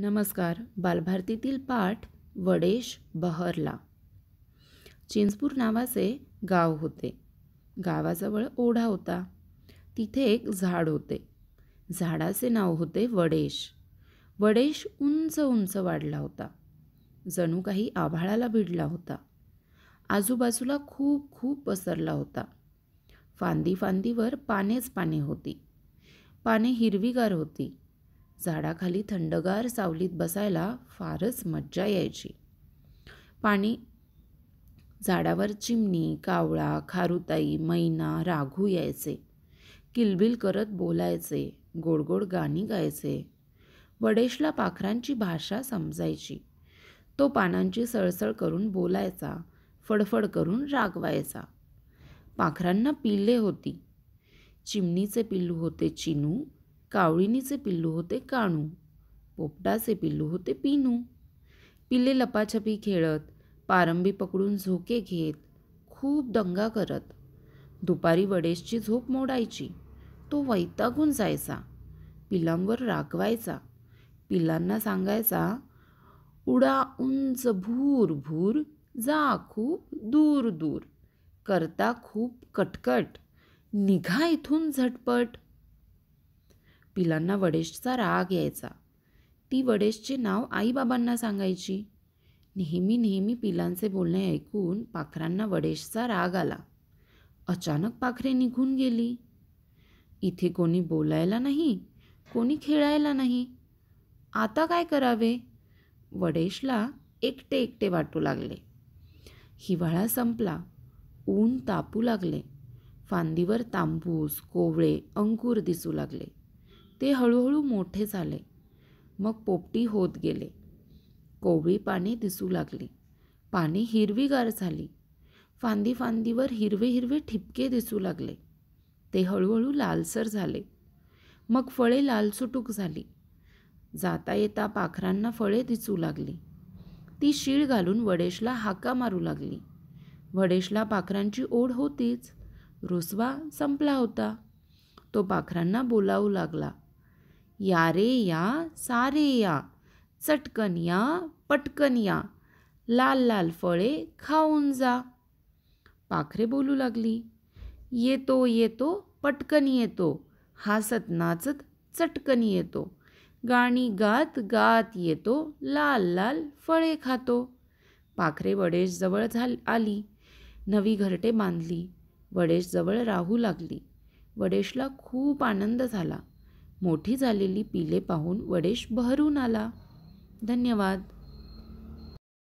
नमस्कार बालभारतीतील पाठ वडेश बहरला चिंचपूर नावाचे गाव होते गावाजवळ ओढा होता तिथे एक झाड होते झाडाचे नाव होते वडेश वडेश उंच उंच वाढला होता जणू काही आभाळाला भिडला होता आजूबाजूला खूप खूप पसरला होता फांदी फांदीवर पानेच पाने होती पाने हिरवीगार होती झाडाखाली थंडगार सावलीत बसायला फारच मज्जा यायची पाणी झाडावर चिमणी कावळा खारुताई मैना राघू यायचे किलबिल करत बोलायचे गोडगोड गाणी गायचे वडेशला पाखरांची भाषा समजायची तो पानांची सळसळ करून बोलायचा फडफड करून रागवायचा पाखरांना पिल्ले होती चिमणीचे पिल्लू होते चिनू कावळीनीचे पिल्लू होते काणू पोपटाचे पिल्लू होते पिनू पिल्ले लपाछपी खेळत पारंबी पकडून झोके घेत खूप दंगा करत दुपारी वडेशची झोप मोडायची तो वैतागून जायचा पिलांवर रागवायचा पिलांना सांगायचा उडा उंच भूर भूर जा खूप दूर दूर करता खूप कटकट निघा इथून झटपट पिलांना वडेशचा राग यायचा ती वडेशचे नाव आईबाबांना सांगायची नेहमी नेहमी पिलांचे बोलणे ऐकून पाखरांना वडेशचा राग आला अचानक पाखरे निघून गेली इथे कोणी बोलायला नाही कोणी खेळायला नाही आता काय करावे वडेशला एकटे एकटे वाटू लागले हिवाळा संपला ऊन तापू लागले फांदीवर तांबूस कोवळे अंकुर दिसू लागले ते हळूहळू मोठे झाले मग पोपटी होत गेले कोवळी पाणी दिसू लागली पाणी हिरवीगार झाली फांदी फांदीवर हिरवे हिरवे ठिपके दिसू लागले ते हळूहळू लालसर झाले मग फळे लालसुटूक झाली जाता येता पाखरांना फळे दिसू लागली ती शीळ घालून वडेशला हाका मारू लागली वडेशला पाखरांची ओढ होतीच रुसवा संपला होता तो पाखरांना बोलावू लागला यारे या सारे या चटकन या पटकन या लाल लाल फळे खाऊन जा पाखरे बोलू लागली येतो येतो पटकन येतो हसत नाचत चटकन येतो गाणी गात गात येतो लाल लाल फळे खातो पाखरे वडेशजवळ झाल आली नवी घरटे बांधली वडेशजवळ राहू लागली वडेशला खूप आनंद झाला मोठी झालेली पिले पाहून वडेश बहरून आला धन्यवाद